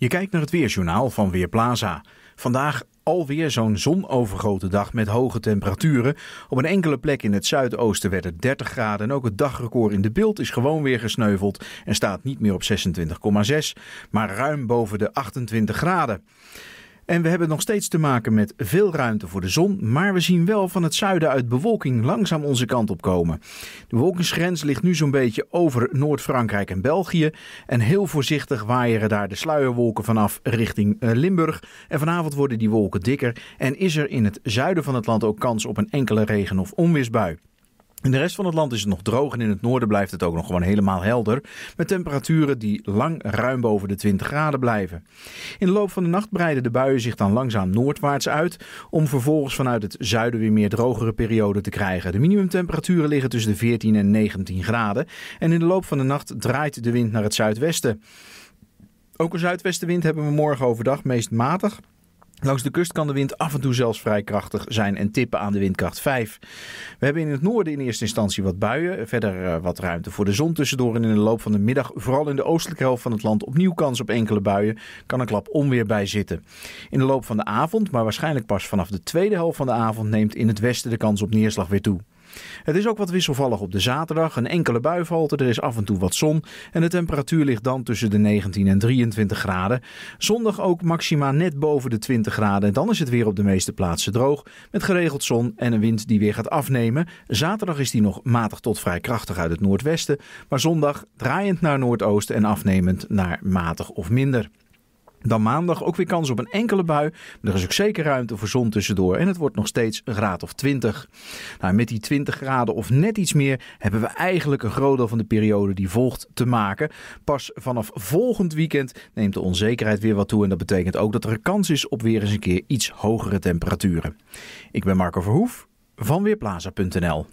Je kijkt naar het weerjournaal van Weerplaza. Vandaag alweer zo'n zonovergoten dag met hoge temperaturen. Op een enkele plek in het zuidoosten werd het 30 graden en ook het dagrecord in de beeld is gewoon weer gesneuveld en staat niet meer op 26,6, maar ruim boven de 28 graden. En we hebben nog steeds te maken met veel ruimte voor de zon, maar we zien wel van het zuiden uit bewolking langzaam onze kant op komen. De wolkingsgrens ligt nu zo'n beetje over Noord-Frankrijk en België. En heel voorzichtig waaieren daar de sluierwolken vanaf richting eh, Limburg. En vanavond worden die wolken dikker en is er in het zuiden van het land ook kans op een enkele regen- of onweersbui. In de rest van het land is het nog droog en in het noorden blijft het ook nog gewoon helemaal helder. Met temperaturen die lang ruim boven de 20 graden blijven. In de loop van de nacht breiden de buien zich dan langzaam noordwaarts uit. Om vervolgens vanuit het zuiden weer meer drogere perioden te krijgen. De minimumtemperaturen liggen tussen de 14 en 19 graden. En in de loop van de nacht draait de wind naar het zuidwesten. Ook een zuidwestenwind hebben we morgen overdag meest matig. Langs de kust kan de wind af en toe zelfs vrij krachtig zijn en tippen aan de windkracht 5. We hebben in het noorden in eerste instantie wat buien. Verder eh, wat ruimte voor de zon tussendoor. En in de loop van de middag, vooral in de oostelijke helft van het land, opnieuw kans op enkele buien. Kan een klap onweer bij zitten. In de loop van de avond, maar waarschijnlijk pas vanaf de tweede helft van de avond, neemt in het westen de kans op neerslag weer toe. Het is ook wat wisselvallig op de zaterdag. Een enkele bui valt er, er is af en toe wat zon. En de temperatuur ligt dan tussen de 19 en 23 graden. Zondag ook maxima net boven de 20 graden. En dan is het weer op de meeste plaatsen droog. Met geregeld zon en een wind die weer gaat afnemen. Zaterdag is die nog matig tot vrij krachtig uit het noordwesten. Maar zondag draaiend naar noordoosten en afnemend naar matig of minder. Dan maandag ook weer kans op een enkele bui. Maar er is ook zeker ruimte voor zon tussendoor. En het wordt nog steeds een graad of 20. Nou, met die 20 graden of net iets meer hebben we eigenlijk een groot deel van de periode die volgt te maken. Pas vanaf volgend weekend neemt de onzekerheid weer wat toe. En dat betekent ook dat er een kans is op weer eens een keer iets hogere temperaturen. Ik ben Marco Verhoef van Weerplaza.nl.